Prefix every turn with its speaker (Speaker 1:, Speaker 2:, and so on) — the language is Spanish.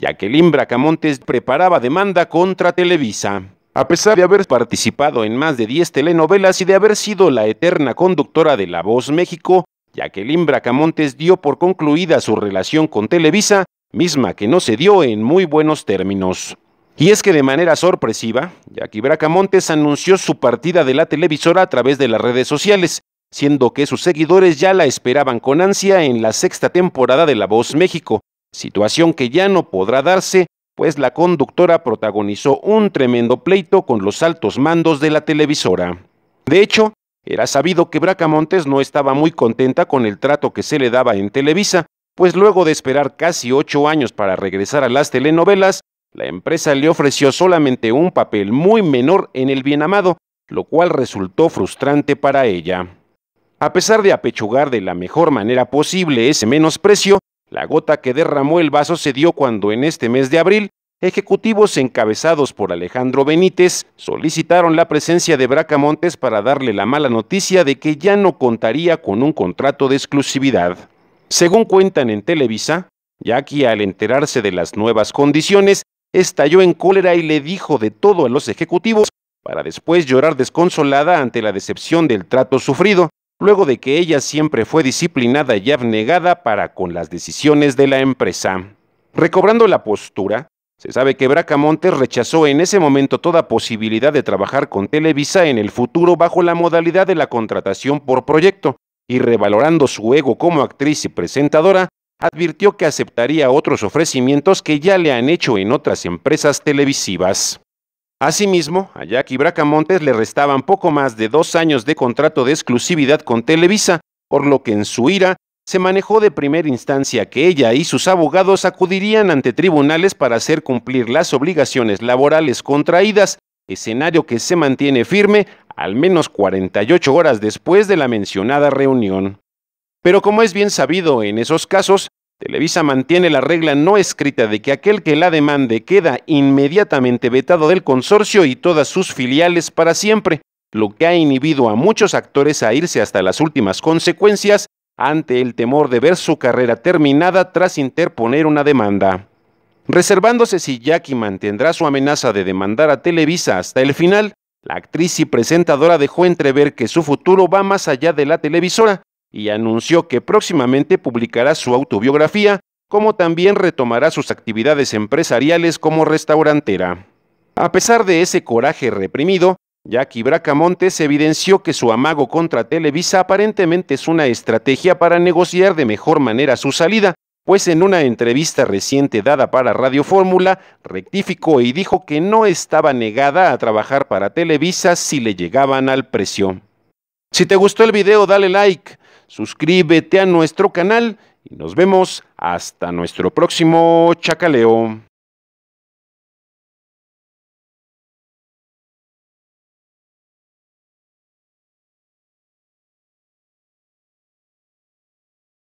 Speaker 1: Jacqueline Bracamontes preparaba demanda contra Televisa. A pesar de haber participado en más de 10 telenovelas y de haber sido la eterna conductora de La Voz México, ya Jacqueline Bracamontes dio por concluida su relación con Televisa, misma que no se dio en muy buenos términos. Y es que de manera sorpresiva, Jackie Bracamontes anunció su partida de la televisora a través de las redes sociales, siendo que sus seguidores ya la esperaban con ansia en la sexta temporada de La Voz México, situación que ya no podrá darse, pues la conductora protagonizó un tremendo pleito con los altos mandos de la televisora. De hecho, era sabido que Bracamontes no estaba muy contenta con el trato que se le daba en Televisa, pues luego de esperar casi ocho años para regresar a las telenovelas, la empresa le ofreció solamente un papel muy menor en El Bien Amado, lo cual resultó frustrante para ella. A pesar de apechugar de la mejor manera posible ese menosprecio, la gota que derramó el vaso se dio cuando en este mes de abril, ejecutivos encabezados por Alejandro Benítez solicitaron la presencia de Bracamontes para darle la mala noticia de que ya no contaría con un contrato de exclusividad. Según cuentan en Televisa, Jackie al enterarse de las nuevas condiciones, estalló en cólera y le dijo de todo a los ejecutivos para después llorar desconsolada ante la decepción del trato sufrido, luego de que ella siempre fue disciplinada y abnegada para con las decisiones de la empresa. Recobrando la postura, se sabe que Bracamontes rechazó en ese momento toda posibilidad de trabajar con Televisa en el futuro bajo la modalidad de la contratación por proyecto y revalorando su ego como actriz y presentadora, advirtió que aceptaría otros ofrecimientos que ya le han hecho en otras empresas televisivas. Asimismo, a Jackie Bracamontes le restaban poco más de dos años de contrato de exclusividad con Televisa, por lo que en su ira se manejó de primera instancia que ella y sus abogados acudirían ante tribunales para hacer cumplir las obligaciones laborales contraídas, escenario que se mantiene firme al menos 48 horas después de la mencionada reunión. Pero como es bien sabido en esos casos, Televisa mantiene la regla no escrita de que aquel que la demande queda inmediatamente vetado del consorcio y todas sus filiales para siempre, lo que ha inhibido a muchos actores a irse hasta las últimas consecuencias ante el temor de ver su carrera terminada tras interponer una demanda. Reservándose si Jackie mantendrá su amenaza de demandar a Televisa hasta el final, la actriz y presentadora dejó entrever que su futuro va más allá de la televisora, y anunció que próximamente publicará su autobiografía, como también retomará sus actividades empresariales como restaurantera. A pesar de ese coraje reprimido, Jackie Bracamontes evidenció que su amago contra Televisa aparentemente es una estrategia para negociar de mejor manera su salida, pues en una entrevista reciente dada para Radio Fórmula, rectificó y dijo que no estaba negada a trabajar para Televisa si le llegaban al precio. Si te gustó el video, dale like. Suscríbete a nuestro canal y nos vemos hasta nuestro próximo chacaleo.